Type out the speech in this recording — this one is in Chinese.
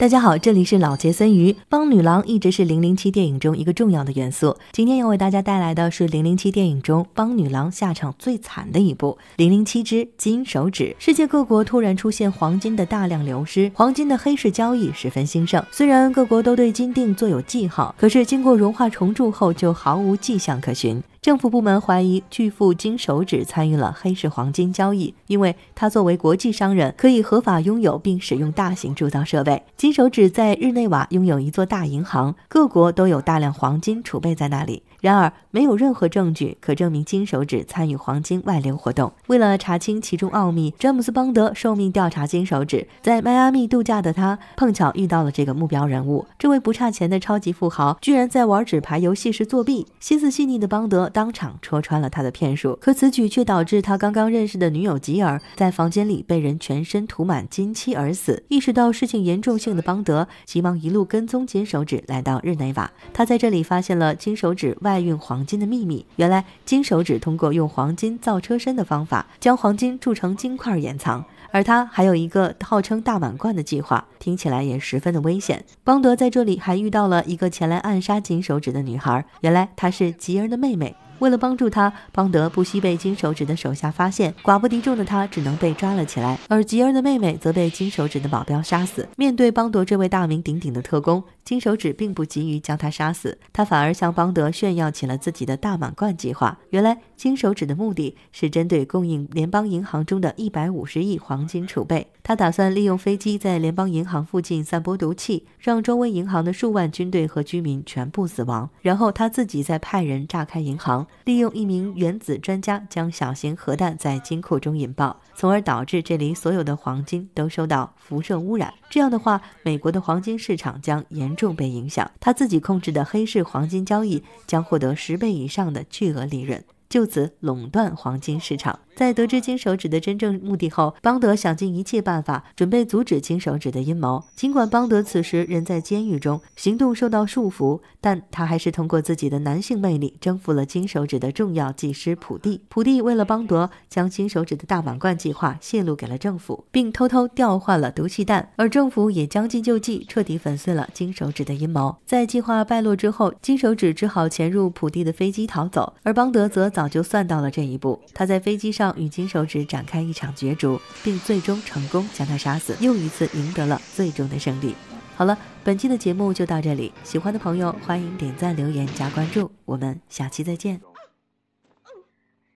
大家好，这里是老杰森鱼帮女郎一直是《零零七》电影中一个重要的元素。今天要为大家带来的是《零零七》电影中帮女郎下场最惨的一部《零零七之金手指》。世界各国突然出现黄金的大量流失，黄金的黑市交易十分兴盛。虽然各国都对金锭做有记号，可是经过融化重铸后就毫无迹象可寻。政府部门怀疑巨富金手指参与了黑市黄金交易，因为他作为国际商人，可以合法拥有并使用大型铸造设备。金手指在日内瓦拥有一座大银行，各国都有大量黄金储备在那里。然而，没有任何证据可证明金手指参与黄金外流活动。为了查清其中奥秘，詹姆斯·邦德受命调查金手指。在迈阿密度假的他，碰巧遇到了这个目标人物。这位不差钱的超级富豪，居然在玩纸牌游戏时作弊。心思细腻的邦德。当场戳穿了他的骗术，可此举却导致他刚刚认识的女友吉尔在房间里被人全身涂满金漆而死。意识到事情严重性的邦德急忙一路跟踪金手指来到日内瓦，他在这里发现了金手指外运黄金的秘密。原来金手指通过用黄金造车身的方法将黄金铸成金块掩藏，而他还有一个号称大满贯的计划，听起来也十分的危险。邦德在这里还遇到了一个前来暗杀金手指的女孩，原来她是吉尔的妹妹。为了帮助他，邦德不惜被金手指的手下发现，寡不敌众的他只能被抓了起来，而吉尔的妹妹则被金手指的保镖杀死。面对邦德这位大名鼎鼎的特工。金手指并不急于将他杀死，他反而向邦德炫耀起了自己的大满贯计划。原来金手指的目的是针对供应联邦银行中的一百五十亿黄金储备，他打算利用飞机在联邦银行附近散播毒气，让周围银行的数万军队和居民全部死亡，然后他自己再派人炸开银行，利用一名原子专家将小型核弹在金库中引爆，从而导致这里所有的黄金都受到辐射污染。这样的话，美国的黄金市场将严。重被影响，他自己控制的黑市黄金交易将获得十倍以上的巨额利润，就此垄断黄金市场。在得知金手指的真正目的后，邦德想尽一切办法准备阻止金手指的阴谋。尽管邦德此时人在监狱中，行动受到束缚，但他还是通过自己的男性魅力征服了金手指的重要技师普蒂。普蒂为了邦德，将金手指的大满贯计划泄露给了政府，并偷偷调换了毒气弹。而政府也将计就计，彻底粉碎了金手指的阴谋。在计划败露之后，金手指只好潜入普蒂的飞机逃走，而邦德则早就算到了这一步。他在飞机上。与金手指展开一场角逐，并最终成功将他杀死，又一次赢得了最终的胜利。好了，本期的节目就到这里，喜欢的朋友欢迎点赞、留言、加关注，我们下期再见。